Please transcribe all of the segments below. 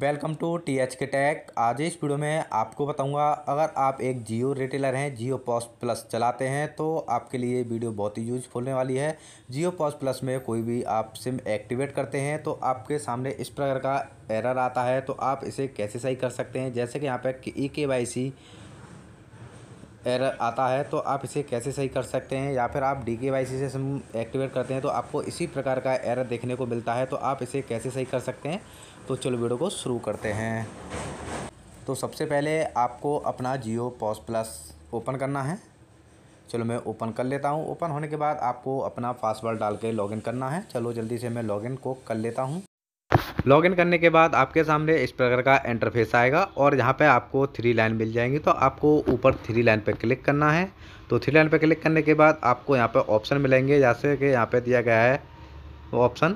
welcome to T H के टैक आज इस वीडियो में आपको बताऊंगा अगर आप एक जियो रिटेलर हैं जियो पॉस प्लस चलाते हैं तो आपके लिए वीडियो बहुत ही यूजफुल होने वाली है जियो पॉस प्लस में कोई भी आप सिम एक्टिवेट करते हैं तो आपके सामने इस प्रकार का एरर आता है तो आप इसे कैसे सही कर सकते हैं जैसे कि यहाँ पर ई के वाई सी एरर आता है तो आप इसे कैसे सही कर सकते हैं या फिर आप डी के वाई सी से एक्टिवेट करते हैं तो आपको इसी प्रकार का एरर देखने को मिलता है तो आप इसे कैसे सही कर सकते हैं तो चलो वीडियो को शुरू करते हैं तो सबसे पहले आपको अपना जियो पॉस प्लस ओपन करना है चलो मैं ओपन कर लेता हूँ ओपन होने के बाद आपको अपना पासवर्ड डाल के लॉगिन करना है चलो जल्दी से मैं लॉगिन को कर लेता हूँ लॉगिन करने के बाद आपके सामने इस प्रकार का इंटरफेस आएगा और यहाँ पे आपको थ्री लाइन मिल जाएंगी तो आपको ऊपर थ्री लाइन पे क्लिक करना है तो थ्री लाइन पे क्लिक करने के बाद आपको यहाँ पे ऑप्शन मिलेंगे जैसे कि यहाँ पे दिया गया है ऑप्शन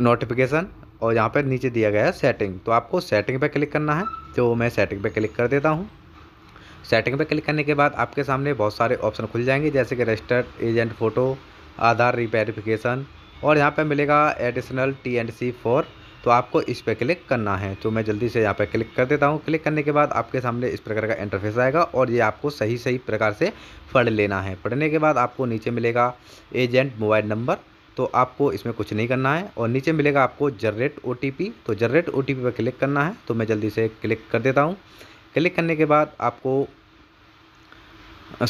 नोटिफिकेशन और यहाँ पर नीचे दिया गया है सेटिंग तो आपको सेटिंग पर क्लिक करना है तो मैं सेटिंग पर क्लिक कर देता हूँ सेटिंग पर क्लिक करने के बाद आपके सामने बहुत सारे ऑप्शन खुल जाएंगे जैसे कि registered agent photo Aadhaar reverification और यहाँ पे मिलेगा additional T and C four तो आपको इस पर क्लिक करना है तो मैं जल्दी से यहाँ पे क्लिक कर देता हूँ क्लिक करने के बाद आपके सामने इस प्रकार का इंटरफेस आएगा और ये आपको सही सही प्रकार से पढ़ लेना है पढ़ने के बाद आपको नीचे मिलेगा एजेंट मोबाइल नंबर तो आपको इसमें कुछ नहीं करना है और नीचे मिलेगा आपको जनरेट ओ तो जनरेट ओ पर क्लिक करना है तो मैं जल्दी से क्लिक कर देता हूँ क्लिक करने के बाद आपको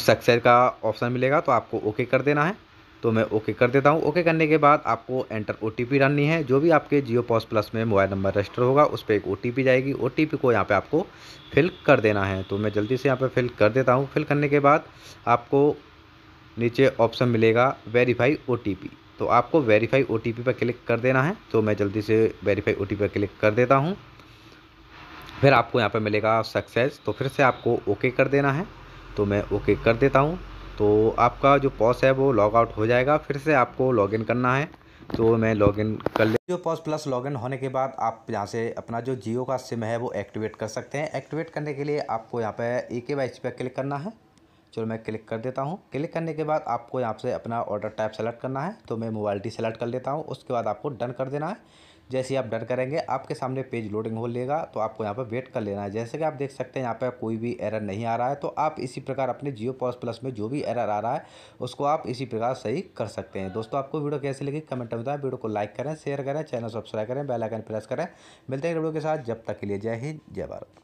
सक्सेस का ऑप्शन मिलेगा तो आपको ओके कर देना है तो मैं ओके कर देता हूँ ओके करने के बाद आपको एंटर ओ डालनी है जो भी आपके जियो पॉस प्लस में मोबाइल नंबर रजिस्टर होगा उस पर एक ओ जाएगी ओ को यहाँ पर आपको फिल कर देना है तो मैं जल्दी से यहाँ पर फिल कर देता हूँ फिल करने के बाद आपको नीचे ऑप्शन मिलेगा वेरीफाई ओ तो आपको वेरीफाई ओ पर क्लिक कर देना है तो मैं जल्दी से वेरीफाई ओ पर क्लिक कर देता हूँ फिर आपको यहाँ पर मिलेगा सक्सेस तो फिर से आपको ओके कर देना है तो मैं ओके कर देता हूँ तो आपका जो पॉस है वो लॉग आउट हो जाएगा फिर से आपको लॉगिन करना है तो मैं लॉगिन कर ले जियो पॉस प्लस लॉगिन होने के बाद आप यहाँ से अपना जो जियो का सिम है वो एक्टिवेट कर सकते हैं एक्टिवेट करने के लिए आपको यहाँ पर ए के वाई पे क्लिक करना है चलो मैं क्लिक कर देता हूँ क्लिक करने के बाद आपको यहाँ से अपना ऑर्डर टाइप सेलेक्ट करना है तो मैं मोबाइल टी सेलेक्ट कर लेता हूँ उसके बाद आपको डन कर देना है जैसे ही आप डन करेंगे आपके सामने पेज लोडिंग हो लेगा तो आपको यहाँ पर वेट कर लेना है जैसे कि आप देख सकते हैं यहाँ पर कोई भी एरर नहीं आ रहा है तो आप इसी प्रकार अपने जियो पॉस प्लस में जो भी एरर आ रहा है उसको आप इसी प्रकार सही कर सकते हैं दोस्तों आपको वीडियो कैसी लगी कमेंट में बताएं वीडियो को लाइक करें शेयर करें चैनल सब्सक्राइब करें बेलाइकन प्रेस करें मिलते हैं वीडियो के साथ जब तक के लिए जय हिंद जय भारत